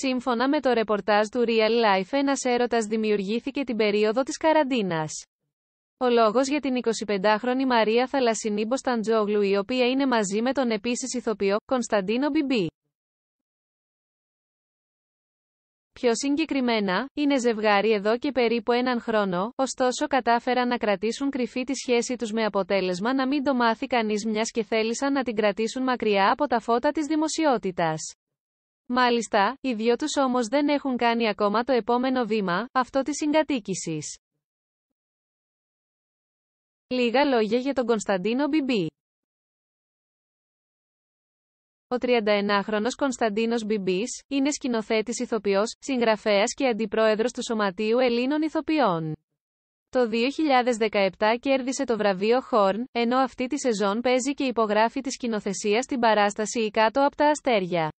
Σύμφωνα με το ρεπορτάζ του Real Life, ένας έρωτας δημιουργήθηκε την περίοδο της καραντίνας. Ο λόγος για την 25χρονη Μαρία Θαλασσινή Μποσταντζόγλου η οποία είναι μαζί με τον επίσης ηθοποιό, Κωνσταντίνο Μπιμπί. Πιο συγκεκριμένα, είναι ζευγάρι εδώ και περίπου έναν χρόνο, ωστόσο κατάφεραν να κρατήσουν κρυφή τη σχέση τους με αποτέλεσμα να μην το μάθει κανείς μιας και θέλησαν να την κρατήσουν μακριά από τα φώτα της δημοσιότητας. Μάλιστα, οι δυο τους όμως δεν έχουν κάνει ακόμα το επόμενο βήμα, αυτό της συγκατοίκησης. Λίγα λόγια για τον Κωνσταντίνο Μπιμπί. Ο 31χρονο Κωνσταντίνος Μπιμπής είναι σκηνοθέτης ηθοποιός, συγγραφέας και αντιπρόεδρος του Σωματείου Ελλήνων Ηθοποιών. Το 2017 κέρδισε το βραβείο Χόρν, ενώ αυτή τη σεζόν παίζει και υπογράφει τη σκηνοθεσία στην παράσταση «Η κάτω από τα αστέρια».